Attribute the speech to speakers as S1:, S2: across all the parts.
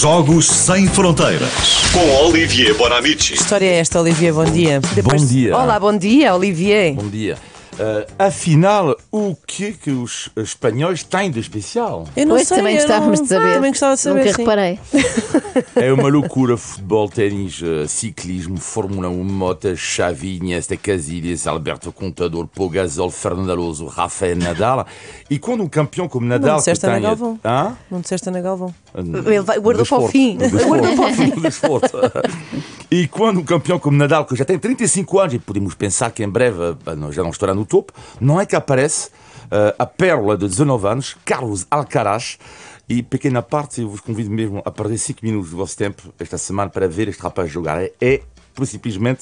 S1: Jogos Sem Fronteiras com Olivier Bonamici. Que história é esta, Olivier? Bom dia. Depois- dia. Olá, bom dia, Olivier. Bom dia. Uh, afinal, o que é que os espanhóis têm de especial? Eu não pois, sei, também gostávamos não... de saber. Ah, também gostava de saber. Nunca sim. reparei. É uma loucura: futebol, ténis, eh, ciclismo, Fórmula 1, Mota, Xavi, Iniesta, Casillas, Alberto Contador, Pogazol, Fernando Alonso, Rafael Nadal. E quando um campeão como Nadal. Não disseste a Galvão. Hã? Não disseste a Galvão. Hum, Ele vai, guardou para o fim. Guardou para o fim do E quando um campeão como Nadal, que já tem 35 anos, e podemos pensar que em breve ah, já não estará no topo, não é que aparece uh, a pérola de 19 anos, Carlos Alcaraz. E pequena parte, eu vos convido mesmo a perder 5 minutos do vosso tempo esta semana para ver este rapaz jogar. É, é simplesmente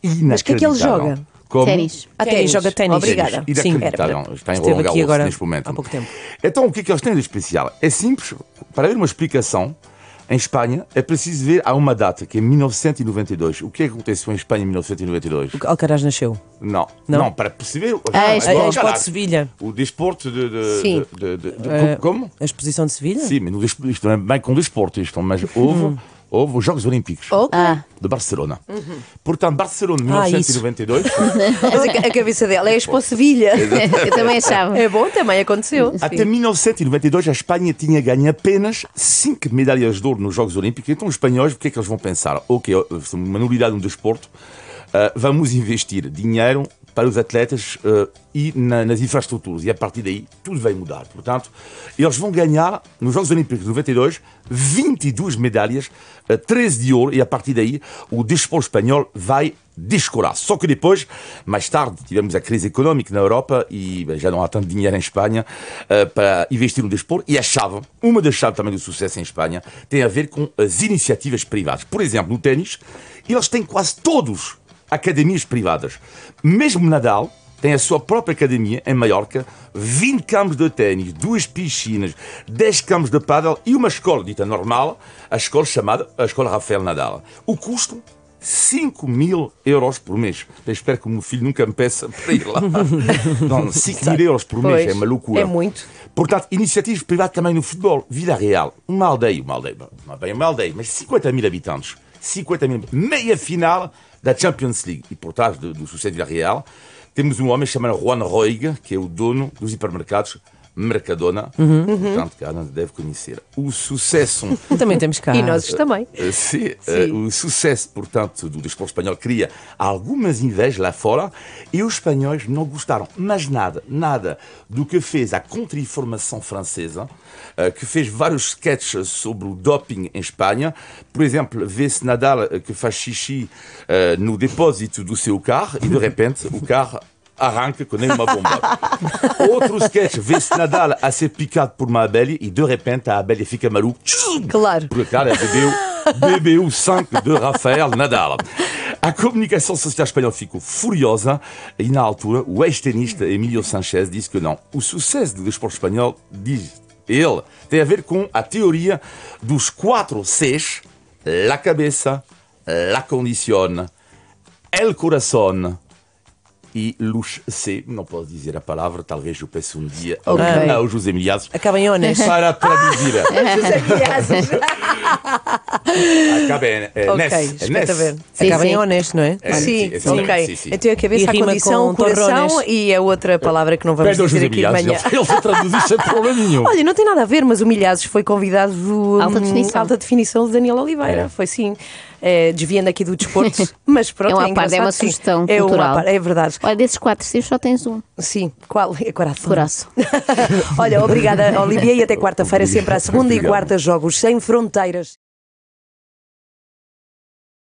S1: inacreditável. Mas o que é que ele joga? Como? Ténis. Até ténis, joga ténis. Obrigada. E Sim, era, para... Está em Roland Garros neste momento. Há pouco tempo. Então, o que é que eles têm de especial? É simples, para haver uma explicação, em Espanha, é preciso ver, há uma data, que é 1992. O que é aconteceu em Espanha em 1992? O Alcaraz nasceu. Não, não, não para perceber. Ah, a, a, Expo de Sevilha. O desporto de. de Sim. De, de, de, de uh, como? A exposição de Sevilha? Sim, mas no, isto não é bem com desporto, isto, mas houve. Hum houve os Jogos Olímpicos okay. Ah. de Barcelona. Uhum. Portanto, Barcelona, 1992. Ah, é a cabeça dela é Expo Sevilha. Eu também achava. É bom, também aconteceu. Até Sim. 1992, a Espanha tinha ganho apenas 5 medalhas de ouro nos Jogos Olímpicos. Então, os espanhóis, o que é que eles vão pensar? Ok, uma novidade no desporto. Uh, vamos investir dinheiro para os atletas uh, e na, nas infraestruturas. E a partir daí tudo vai mudar. Portanto, eles vão ganhar nos Jogos Olímpicos de 92 22 medalhas, uh, eh, 13 de ouro, e a partir daí o desporto espanhol vai descolar. Só que depois, mais tarde, tivemos a crise económica na Europa e bem, já não há tanto dinheiro em Espanha uh, para investir no desporto. E a chave, uma das chaves também do sucesso em Espanha, tem a ver com as iniciativas privadas. Por exemplo, no ténis, eles têm quase todos academias privadas. Mesmo Nadal tem a sua própria academia em Maiorca, 20 campos de ténis, duas piscinas, 10 campos de pádel e uma escola dita normal, a escola chamada a Escola Rafael Nadal. O custo 5 mil euros por mês. Eu espero que o meu filho nunca me peça para ir lá. Não, 5 mil euros por mês é pois, é uma loucura. É muito. Portanto, iniciativas privadas também no futebol. Vida Real, uma aldeia, uma aldeia, bem uma aldeia, mas 50 mil habitantes. 50 mil. Meia final da Champions League. E por trás do, do sucesso da Real, temos um homem chamado Juan Roig, que é o dono dos hipermercados Mercadona, uhum. portanto, uhum. que a Ana deve conhecer. O sucesso. também temos cá. E nós eh, também. Uh, sim, eh, sim. Uh, o sucesso, portanto, do desporto espanhol cria algumas invejas lá fora e os espanhóis não gostaram, mas nada, nada do que fez a contra-informação francesa, uh, que fez vários sketches sobre o doping em Espanha. Por exemplo, vê-se Nadal que faz xixi no depósito do seu carro e de repente o carro arranque que nem uma bomba. Outro sketch vê Nadal a été picado por ma abelha e de repente a abelha fica maluca. Claro. Porque, cara, bebeu, bebeu o sangue de Rafael Nadal. A comunicação sociale espagnole ficou furiosa hein. e, na altura, o ex-tenista Emilio Sanchez dit que non. Le succès do desporto espagnol, diz ele, tem a voir avec a teoria dos quatro Cs: la cabeça, la condiciona, el coração e Luz C. Não posso dizer a palavra, talvez eu peço um dia ao, okay. ao José Milhazes para traduzir. Ah, José Acaba é, eh, Ok, Ness. Ness. Acaba sim. em honesto, não é? É, sim, sim, sim, ok. sim, sim. Então a cabeça, a rima condição, com coração torrones. e a outra palavra que não vamos Perde dizer aqui amanhã eles, eles sem problema nenhum. Olha, não tem nada a ver, mas o Milhazes foi convidado do mm, Alta definição. alta definição de Daniel Oliveira. Foi sim, eh, desviando aqui do desporto, mas pronto, É é, é uma sugestão é um à é verdade. Olha, desses quatro sim, só tens um. Sim, qual? É coração. Coraço. Olha, obrigada, Olivia, e até quarta-feira, sempre à segunda e quarta, Jogos Sem Fronteiras.